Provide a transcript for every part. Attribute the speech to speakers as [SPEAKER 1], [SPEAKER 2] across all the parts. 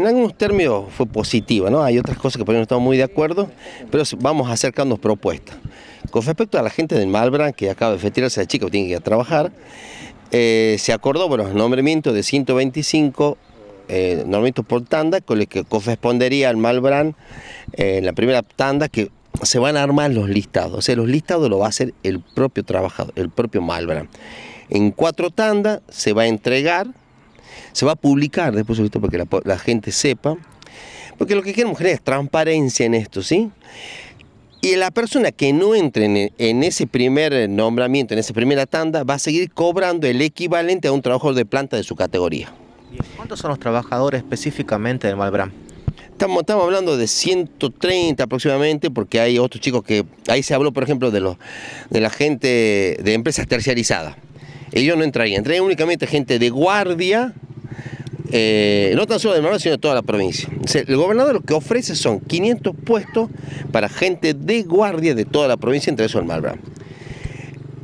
[SPEAKER 1] En algunos términos fue positiva, ¿no? hay otras cosas que por ahí no estamos muy de acuerdo, pero vamos acercándonos propuestas. Con respecto a la gente del Malbran, que acaba de retirarse la chica, tiene que ir a trabajar, eh, se acordó, bueno, el nombramiento de 125 eh, nombramientos por tanda, con el que correspondería al Malbran en eh, la primera tanda, que se van a armar los listados. O sea, los listados lo va a hacer el propio trabajador, el propio malbran En cuatro tandas se va a entregar se va a publicar después, esto para que la, gente sepa, porque lo que queremos mujeres es transparencia en esto, ¿sí? Y la persona que no entre en, ese primer nombramiento, en esa primera tanda, va a seguir cobrando el equivalente a un trabajador de planta de su categoría. ¿Cuántos son los trabajadores específicamente de Malbrán? Estamos, estamos, hablando de 130 aproximadamente, porque hay otros chicos que... Ahí se habló, por ejemplo, de, los, de la gente de empresas terciarizadas ellos no entrarían, entrarían únicamente gente de guardia, eh, no tan solo de Manaus, sino de toda la provincia. el gobernador lo que ofrece son 500 puestos para gente de guardia de toda la provincia, entre eso el Malbrán.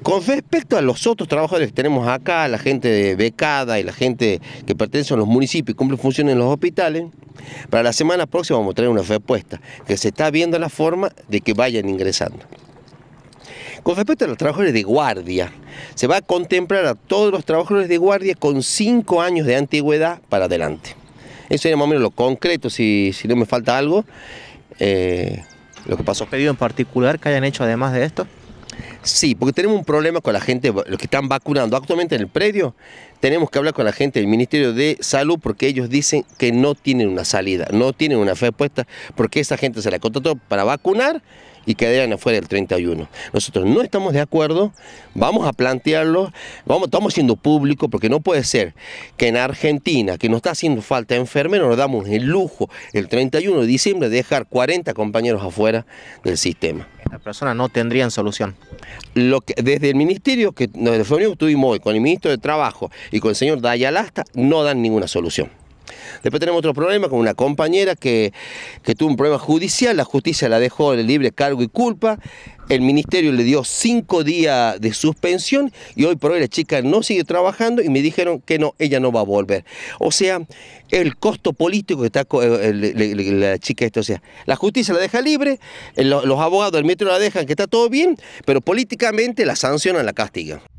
[SPEAKER 1] Con respecto a los otros trabajadores que tenemos acá, la gente de becada y la gente que pertenece a los municipios y cumple funciones en los hospitales, para la semana próxima vamos a traer una respuesta, que se está viendo la forma de que vayan ingresando. Con respecto a los trabajadores de guardia, se va a contemplar a todos los trabajadores de guardia con cinco años de antigüedad para adelante. Eso era más o menos lo concreto, si, no me falta algo. Eh, lo que pasó. ¿Pedido en particular que hayan hecho además de esto? Sí, porque tenemos un problema con la gente, los que están vacunando. Actualmente en el predio tenemos que hablar con la gente del Ministerio de Salud porque ellos dicen que no tienen una salida, no tienen una fe puesta porque esa gente se la contrató para vacunar y quedarían afuera el 31. Nosotros no estamos de acuerdo, vamos a plantearlo, vamos, estamos siendo público porque no puede ser que en Argentina, que nos está haciendo falta enfermeros, nos damos el lujo el 31 de diciembre de dejar 40 compañeros afuera del sistema. Las personas no tendrían solución? Lo que, desde el ministerio que nosotros tuvimos hoy con el ministro de Trabajo y con el señor Dayalasta no dan ninguna solución. Después tenemos otro problema con una compañera que, que tuvo un problema judicial, la justicia la dejó de libre cargo y culpa, el ministerio le dio cinco días de suspensión y hoy por hoy la chica no sigue trabajando y me dijeron que no, ella no va a volver. O sea, el costo político que está eh, la chica o sea, la justicia la deja libre, eh, los abogados del metro la dejan que está todo bien, pero políticamente la sancionan, la castigan.